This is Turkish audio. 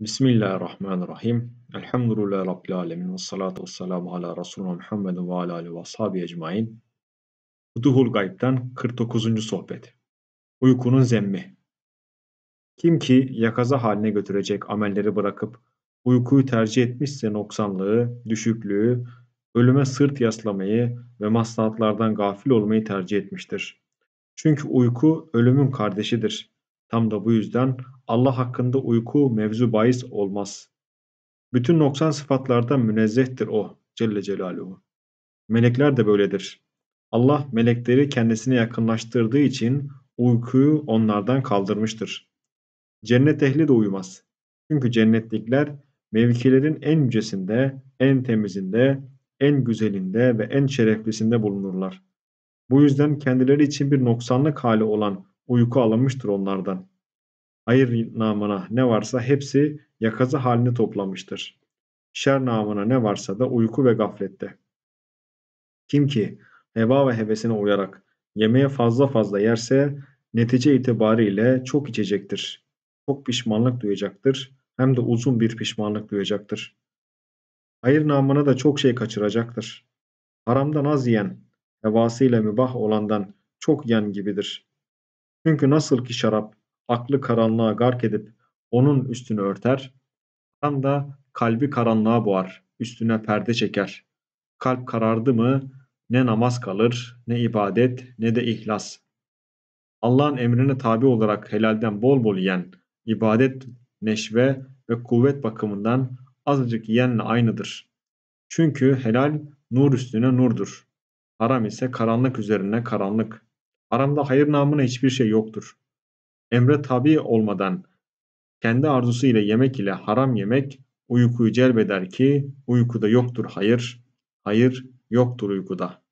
Bismillahirrahmanirrahim. Elhamdülillahi Rabbil alemin. Ve salatu ve selamu ala Resulullah Muhammedin ve ala alihi ve ashabi ecmain. Duhul Gayb'den 49. sohbet. Uykunun zemmi. Kim ki yakaza haline götürecek amelleri bırakıp uykuyu tercih etmişse noksanlığı, düşüklüğü, ölüme sırt yaslamayı ve maslahatlardan gafil olmayı tercih etmiştir. Çünkü uyku ölümün kardeşidir. Tam da bu yüzden Allah hakkında uyku mevzu bahis olmaz. Bütün noksan sıfatlardan münezzehtir o Celle Celaluhu. Melekler de böyledir. Allah melekleri kendisine yakınlaştırdığı için uykuyu onlardan kaldırmıştır. Cennet ehli de uyumaz. Çünkü cennetlikler mevkilerin en yücesinde, en temizinde, en güzelinde ve en şereflisinde bulunurlar. Bu yüzden kendileri için bir noksanlık hali olan Uyku alınmıştır onlardan. Hayır namına ne varsa hepsi yakazı halini toplamıştır. Şer namına ne varsa da uyku ve gaflette. Kim ki heva ve hevesine uyarak yemeğe fazla fazla yerse netice itibariyle çok içecektir. Çok pişmanlık duyacaktır. Hem de uzun bir pişmanlık duyacaktır. Hayır namına da çok şey kaçıracaktır. Haramdan az yiyen, hevasıyla mübah olandan çok yiyen gibidir. Çünkü nasıl ki şarap aklı karanlığa gark edip onun üstünü örter, tam da kalbi karanlığa boğar, üstüne perde çeker. Kalp karardı mı ne namaz kalır, ne ibadet, ne de ihlas. Allah'ın emrine tabi olarak helalden bol bol yiyen, ibadet, neşve ve kuvvet bakımından azıcık yiyenle aynıdır. Çünkü helal nur üstüne nurdur. Haram ise karanlık üzerine karanlık. Aramda hayır namına hiçbir şey yoktur. Emre tabi olmadan kendi arzusu ile yemek ile haram yemek uykuyu celbeder ki uykuda yoktur hayır, hayır yoktur uykuda.